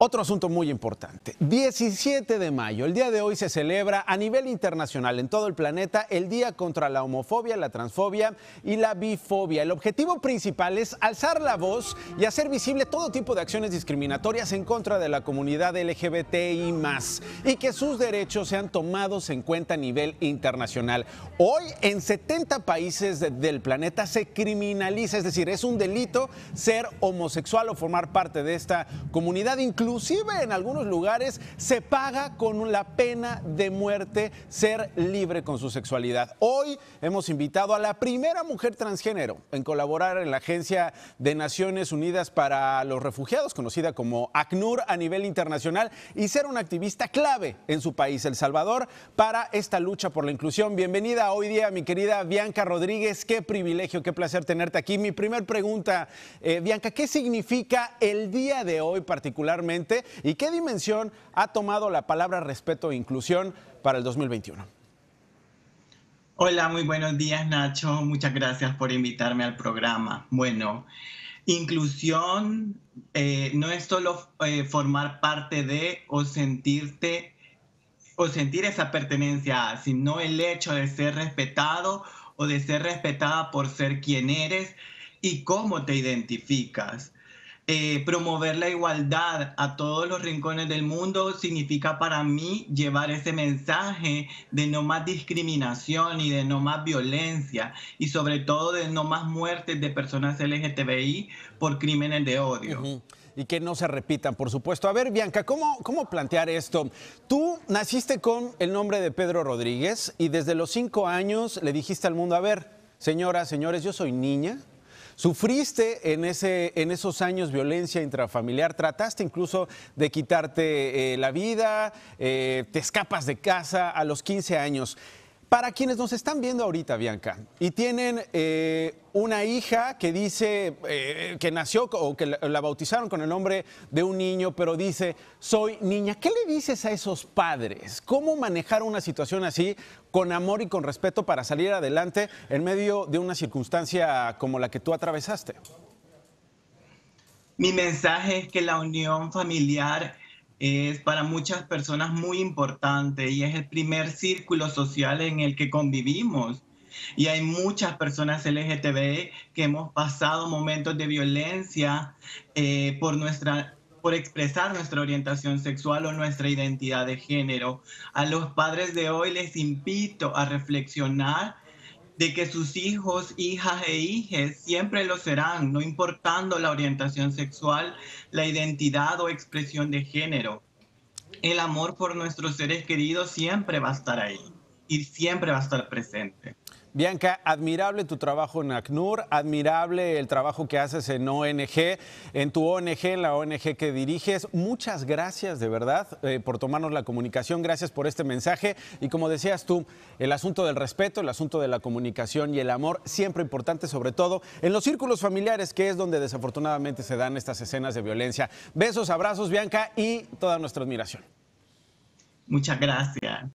Otro asunto muy importante. 17 de mayo, el día de hoy se celebra a nivel internacional en todo el planeta el Día contra la homofobia, la transfobia y la bifobia. El objetivo principal es alzar la voz y hacer visible todo tipo de acciones discriminatorias en contra de la comunidad LGBTI más y que sus derechos sean tomados en cuenta a nivel internacional. Hoy en 70 países del planeta se criminaliza, es decir, es un delito ser homosexual o formar parte de esta comunidad incluso inclusive en algunos lugares se paga con la pena de muerte ser libre con su sexualidad. Hoy hemos invitado a la primera mujer transgénero en colaborar en la Agencia de Naciones Unidas para los Refugiados, conocida como ACNUR a nivel internacional, y ser una activista clave en su país, El Salvador, para esta lucha por la inclusión. Bienvenida hoy día, mi querida Bianca Rodríguez. Qué privilegio, qué placer tenerte aquí. Mi primer pregunta, eh, Bianca, ¿qué significa el día de hoy particularmente? y qué dimensión ha tomado la palabra respeto e inclusión para el 2021. Hola, muy buenos días Nacho, muchas gracias por invitarme al programa. Bueno, inclusión eh, no es solo eh, formar parte de o sentirte o sentir esa pertenencia, sino el hecho de ser respetado o de ser respetada por ser quien eres y cómo te identificas. Eh, promover la igualdad a todos los rincones del mundo significa para mí llevar ese mensaje de no más discriminación y de no más violencia y sobre todo de no más muertes de personas LGTBI por crímenes de odio. Y que no se repitan, por supuesto. A ver, Bianca, ¿cómo, ¿cómo plantear esto? Tú naciste con el nombre de Pedro Rodríguez y desde los cinco años le dijiste al mundo, a ver, señoras, señores, yo soy niña, Sufriste en, esos años violencia intrafamiliar, trataste incluso de quitarte eh, la vida, eh, te escapas de casa a los 15 años. Para quienes nos están viendo ahorita, Bianca, y tienen eh, una hija que dice eh, que nació o que la, bautizaron con el nombre de un niño, pero dice, soy niña, ¿qué le dices a esos padres? ¿Cómo manejar una situación así con amor y con respeto para salir adelante en medio de una circunstancia como la que tú atravesaste? Mi mensaje es que la unión familiar es para muchas personas muy importante y es el primer círculo social en el que convivimos. Y hay muchas personas LGTB que hemos pasado momentos de violencia eh, por nuestra por expresar nuestra orientación sexual o nuestra identidad de género. A los padres de hoy les invito a reflexionar de que sus hijos, hijas e hijes siempre lo serán, no importando la orientación sexual, la identidad o expresión de género. El amor por nuestros seres queridos siempre va a estar ahí y siempre va a estar presente. Bianca, admirable tu trabajo en ACNUR, admirable el trabajo que haces en ONG, en tu ONG, en la ONG que diriges. Muchas gracias de verdad eh, por tomarnos la comunicación, gracias por este mensaje y como decías tú, el asunto del respeto, el asunto de la comunicación y el amor, siempre importante, sobre todo en los círculos familiares, que es donde desafortunadamente se dan estas escenas de violencia. Besos, abrazos, Bianca, y toda nuestra admiración. Muchas gracias.